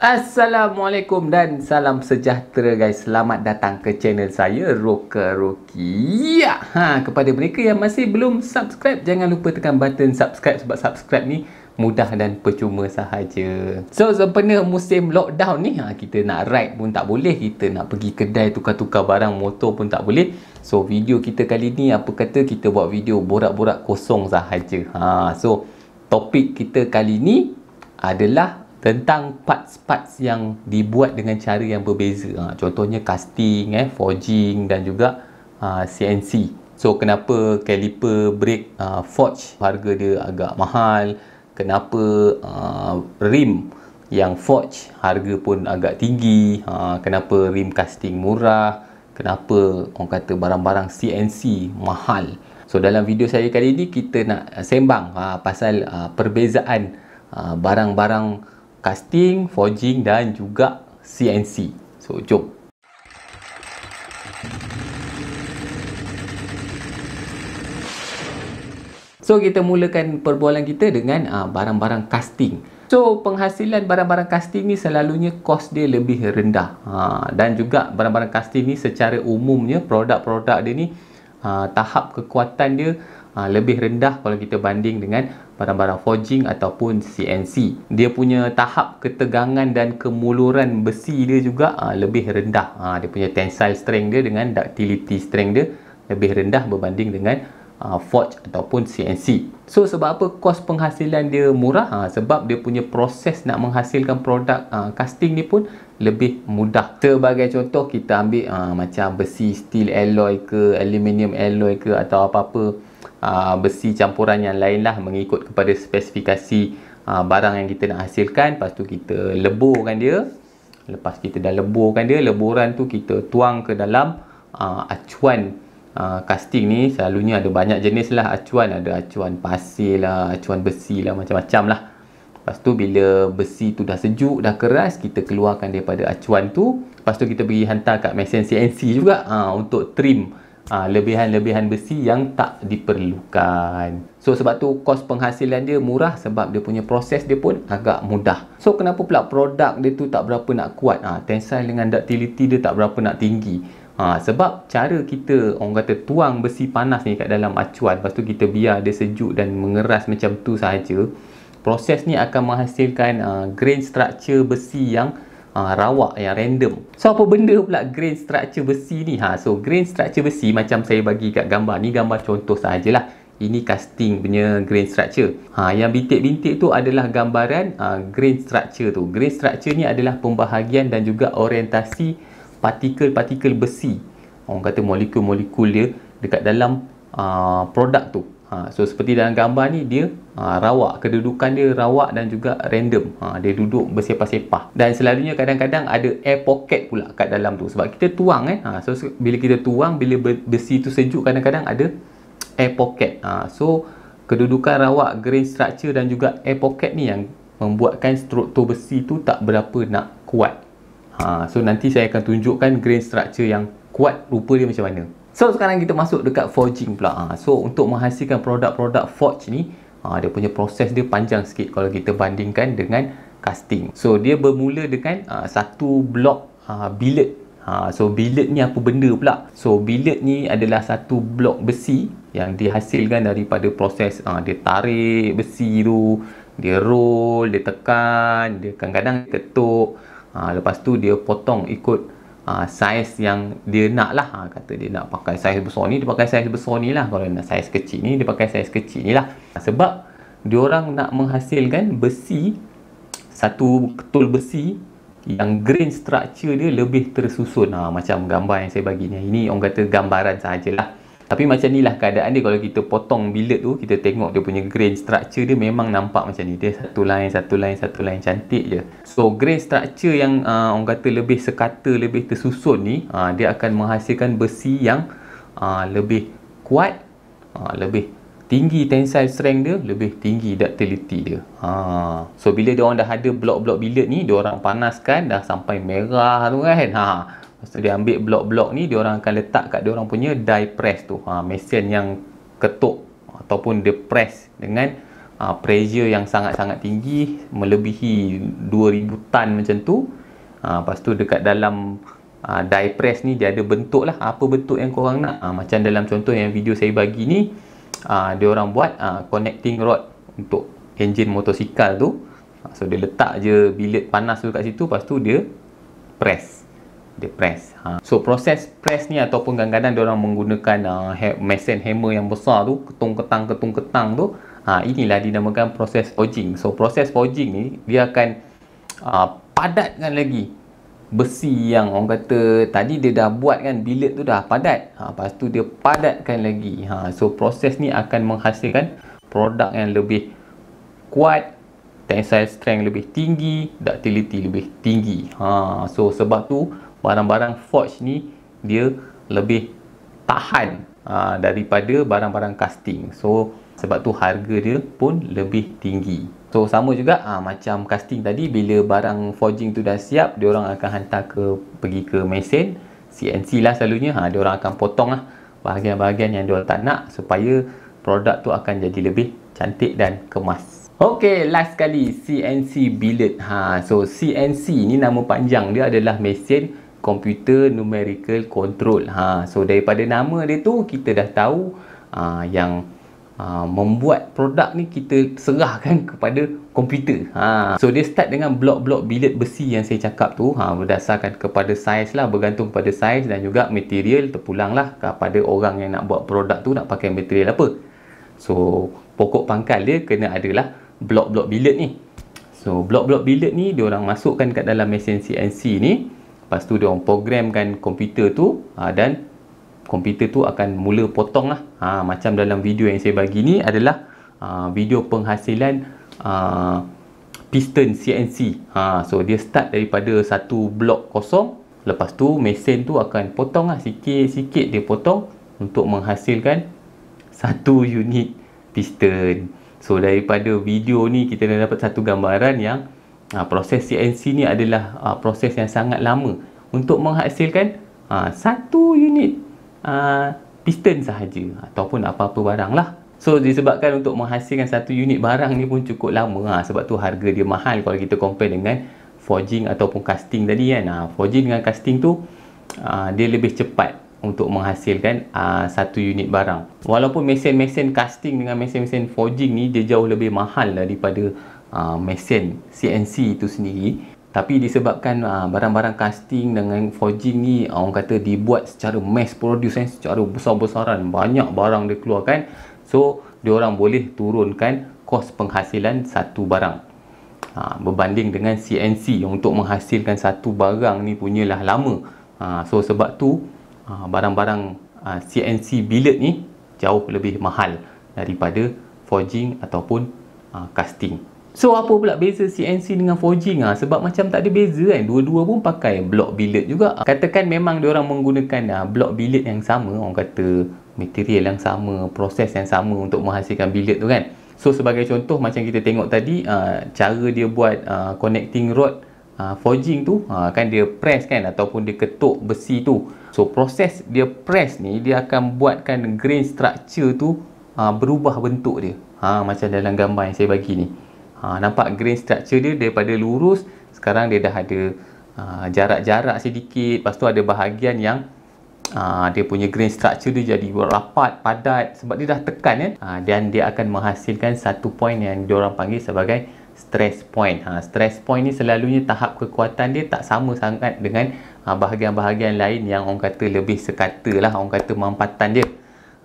Assalamualaikum dan salam sejahtera guys. Selamat datang ke channel saya Roka Roki. Ya, ha kepada mereka yang masih belum subscribe jangan lupa tekan button subscribe sebab subscribe ni mudah dan percuma sahaja. So sempena musim lockdown ni ha kita nak ride pun tak boleh, kita nak pergi kedai tukar-tukar barang motor pun tak boleh. So video kita kali ni apa kata kita buat video borak-borak kosong sahaja. Ha so topik kita kali ni adalah tentang parts-parts yang dibuat dengan cara yang berbeza ha, contohnya casting, eh, forging dan juga ha, CNC so kenapa caliper brake ha, forge harga dia agak mahal kenapa ha, rim yang forge harga pun agak tinggi ha, kenapa rim casting murah kenapa orang kata barang-barang CNC mahal so dalam video saya kali ini kita nak sembang ha, pasal ha, perbezaan ha, barang-barang ha, casting, forging dan juga CNC. So, jom. So, kita mulakan perbualan kita dengan ah, barang-barang uh, casting. So, penghasilan barang-barang casting ni selalunya kos dia lebih rendah. Ha, dan juga barang-barang casting ni secara umumnya produk-produk dia ni uh, tahap kekuatan dia ha, lebih rendah kalau kita banding dengan barang-barang forging ataupun CNC. Dia punya tahap ketegangan dan kemuluran besi dia juga ha, lebih rendah. Ha, dia punya tensile strength dia dengan ductility strength dia lebih rendah berbanding dengan uh, forge ataupun CNC. So sebab apa kos penghasilan dia murah? Ha, sebab dia punya proses nak menghasilkan produk uh, casting ni pun lebih mudah. Sebagai contoh kita ambil uh, macam besi steel alloy ke aluminium alloy ke atau apa-apa aa, ah, besi campuran yang lain lah mengikut kepada spesifikasi aa, ah, barang yang kita nak hasilkan lepas tu kita leburkan dia lepas kita dah leburkan dia leburan tu kita tuang ke dalam aa, ah, acuan aa, casting ni selalunya ada banyak jenis lah acuan ada acuan pasir lah acuan besi lah macam-macam lah lepas tu bila besi tu dah sejuk dah keras kita keluarkan daripada acuan tu lepas tu kita pergi hantar kat mesin CNC juga aa, untuk trim untuk trim uh, lebihan-lebihan besi yang tak diperlukan. So sebab tu kos penghasilan dia murah sebab dia punya proses dia pun agak mudah. So kenapa pula produk dia tu tak berapa nak kuat? Ah uh, tensile dengan ductility dia tak berapa nak tinggi. Ha, sebab cara kita orang kata tuang besi panas ni kat dalam acuan lepas tu kita biar dia sejuk dan mengeras macam tu sahaja proses ni akan menghasilkan uh, grain structure besi yang ha, rawak yang random. So apa benda pula grain structure besi ni? Ha, so grain structure besi macam saya bagi kat gambar ni gambar contoh sajalah. Ini casting punya grain structure. Ha, yang bintik-bintik tu adalah gambaran ha, grain structure tu. Grain structure ni adalah pembahagian dan juga orientasi partikel-partikel besi. Orang kata molekul-molekul dia dekat dalam ha, produk tu. Ha, so seperti dalam gambar ni dia ha, rawak kedudukan dia rawak dan juga random ha, dia duduk bersepah-sepah dan selalunya kadang-kadang ada air pocket pula kat dalam tu sebab kita tuang eh ha, so bila kita tuang bila besi tu sejuk kadang-kadang ada air pocket ha, so kedudukan rawak grain structure dan juga air pocket ni yang membuatkan struktur besi tu tak berapa nak kuat ha, so nanti saya akan tunjukkan grain structure yang kuat rupa dia macam mana So sekarang kita masuk dekat forging pula. Ha. So untuk menghasilkan produk-produk forge ni, ha, dia punya proses dia panjang sikit kalau kita bandingkan dengan casting. So dia bermula dengan ha, satu blok ha, billet. Ha, so billet ni apa benda pula? So billet ni adalah satu blok besi yang dihasilkan daripada proses ha, dia tarik besi tu, dia roll, dia tekan, dia kadang-kadang ketuk. Ha, lepas tu dia potong ikut uh, saiz yang dia nak lah ha, ah, kata dia nak pakai saiz besar ni dia pakai saiz besar ni lah kalau nak saiz kecil ni dia pakai saiz kecil ni lah ah, sebab dia orang nak menghasilkan besi satu ketul besi yang grain structure dia lebih tersusun ha, macam gambar yang saya bagi ni ini orang kata gambaran sahajalah tapi macam ni lah keadaan dia kalau kita potong billet tu kita tengok dia punya grain structure dia memang nampak macam ni dia satu line satu line satu line cantik je so grain structure yang uh, orang kata lebih sekata lebih tersusun ni uh, dia akan menghasilkan besi yang uh, lebih kuat uh, lebih tinggi tensile strength dia lebih tinggi ductility dia uh. so bila dia orang dah ada blok-blok billet ni dia orang panaskan dah sampai merah tu kan haa uh. Lepas tu dia ambil blok-blok ni, dia orang akan letak kat dia orang punya die press tu. Ha, mesin yang ketuk ataupun dia press dengan ha, pressure yang sangat-sangat tinggi melebihi 2000 tan macam tu. Ha, lepas tu dekat dalam ha, die press ni dia ada bentuk lah apa bentuk yang korang nak. Ha, macam dalam contoh yang video saya bagi ni, ha, dia orang buat ha, connecting rod untuk enjin motosikal tu. Ha, so dia letak je bilik panas tu kat situ, lepas tu dia press dia press. Ha. So proses press ni ataupun kadang-kadang dia orang menggunakan uh, ha, mesin hammer yang besar tu, ketung ketang ketung ketang tu, ha, inilah dinamakan proses forging. So proses forging ni dia akan uh, padatkan lagi besi yang orang kata tadi dia dah buat kan billet tu dah padat. Ha, lepas tu dia padatkan lagi. Ha, so proses ni akan menghasilkan produk yang lebih kuat tensile strength lebih tinggi, ductility lebih tinggi. Ha, so sebab tu barang-barang forge ni dia lebih tahan aa, ah, daripada barang-barang casting. So sebab tu harga dia pun lebih tinggi. So sama juga aa, ah, macam casting tadi bila barang forging tu dah siap, dia orang akan hantar ke pergi ke mesin CNC lah selalunya. Ha dia orang akan potong lah bahagian-bahagian yang dia orang tak nak supaya produk tu akan jadi lebih cantik dan kemas. Okey, last sekali CNC billet. Ha, so CNC ni nama panjang dia adalah mesin computer numerical control ha so daripada nama dia tu kita dah tahu aa, ha, yang aa, ha, membuat produk ni kita serahkan kepada komputer ha so dia start dengan blok-blok bilet besi yang saya cakap tu ha berdasarkan kepada saiz lah bergantung pada saiz dan juga material terpulang lah kepada orang yang nak buat produk tu nak pakai material apa so pokok pangkal dia kena adalah blok-blok bilet ni so blok-blok bilet ni dia orang masukkan kat dalam mesin CNC ni lepas tu dia orang programkan komputer tu ha, dan komputer tu akan mula potong lah ha, macam dalam video yang saya bagi ni adalah ha, video penghasilan ha, piston CNC ha, so dia start daripada satu blok kosong lepas tu mesin tu akan potong lah sikit-sikit dia potong untuk menghasilkan satu unit piston so daripada video ni kita dah dapat satu gambaran yang ha, proses CNC ni adalah ha, proses yang sangat lama untuk menghasilkan ha, satu unit ha, piston sahaja ataupun apa-apa barang lah so disebabkan untuk menghasilkan satu unit barang ni pun cukup lama ha, sebab tu harga dia mahal kalau kita compare dengan forging ataupun casting tadi kan ha, forging dengan casting tu ha, dia lebih cepat untuk menghasilkan uh, satu unit barang. Walaupun mesin-mesin casting dengan mesin-mesin forging ni dia jauh lebih mahal daripada uh, mesin CNC itu sendiri, tapi disebabkan ah, barang-barang casting dengan forging ni orang kata dibuat secara mass produce eh, secara besar-besaran, banyak barang dia keluarkan. So, orang boleh turunkan kos penghasilan satu barang. Ha, berbanding dengan CNC yang untuk menghasilkan satu barang ni punyalah lama. Ha, so sebab tu Ha, barang-barang ha, CNC billet ni jauh lebih mahal daripada forging ataupun ha, casting. So apa pula beza CNC dengan forging ah sebab macam tak ada beza kan dua-dua pun pakai block billet juga. Katakan memang orang menggunakan block billet yang sama orang kata material yang sama, proses yang sama untuk menghasilkan billet tu kan. So sebagai contoh macam kita tengok tadi cara dia buat connecting rod uh, forging tu uh, kan dia press kan ataupun dia ketuk besi tu so proses dia press ni dia akan buatkan grain structure tu uh, berubah bentuk dia ha macam dalam gambar yang saya bagi ni ha nampak grain structure dia daripada lurus sekarang dia dah ada uh, jarak-jarak sedikit lepas tu ada bahagian yang Aa, dia punya grain structure dia jadi rapat, padat sebab dia dah tekan ya? Eh. Aa, dan dia akan menghasilkan satu point yang diorang panggil sebagai stress point. Ha, stress point ni selalunya tahap kekuatan dia tak sama sangat dengan ha, bahagian-bahagian lain yang orang kata lebih sekata lah, orang kata mampatan dia.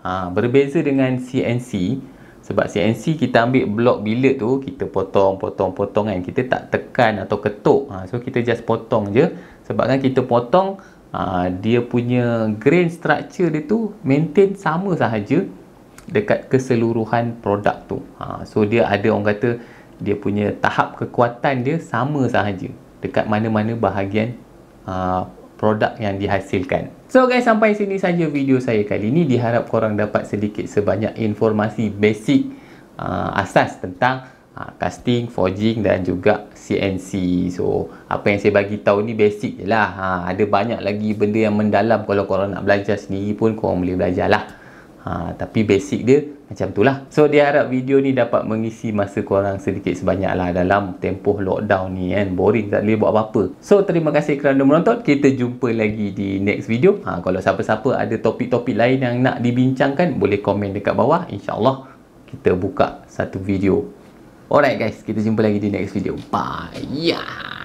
Ha, berbeza dengan CNC, sebab CNC kita ambil blok billet tu, kita potong, potong, potong kan. Kita tak tekan atau ketuk. Ha, so, kita just potong je. Sebab kan kita potong, ha, dia punya grain structure dia tu maintain sama sahaja dekat keseluruhan produk tu. Ha, so, dia ada orang kata dia punya tahap kekuatan dia sama sahaja dekat mana-mana bahagian aa, ah, produk yang dihasilkan. So guys sampai sini saja video saya kali ini diharap korang dapat sedikit sebanyak informasi basic aa, ah, asas tentang aa, ah, casting, forging dan juga CNC. So apa yang saya bagi tahu ni basic je lah. Ha, ada banyak lagi benda yang mendalam kalau korang nak belajar sendiri pun korang boleh belajar lah. Ha, tapi basic dia macam tu lah so dia harap video ni dapat mengisi masa korang sedikit sebanyak lah dalam tempoh lockdown ni kan boring tak boleh buat apa-apa so terima kasih kerana menonton kita jumpa lagi di next video ha, kalau siapa-siapa ada topik-topik lain yang nak dibincangkan boleh komen dekat bawah insyaAllah kita buka satu video alright guys kita jumpa lagi di next video bye yeah.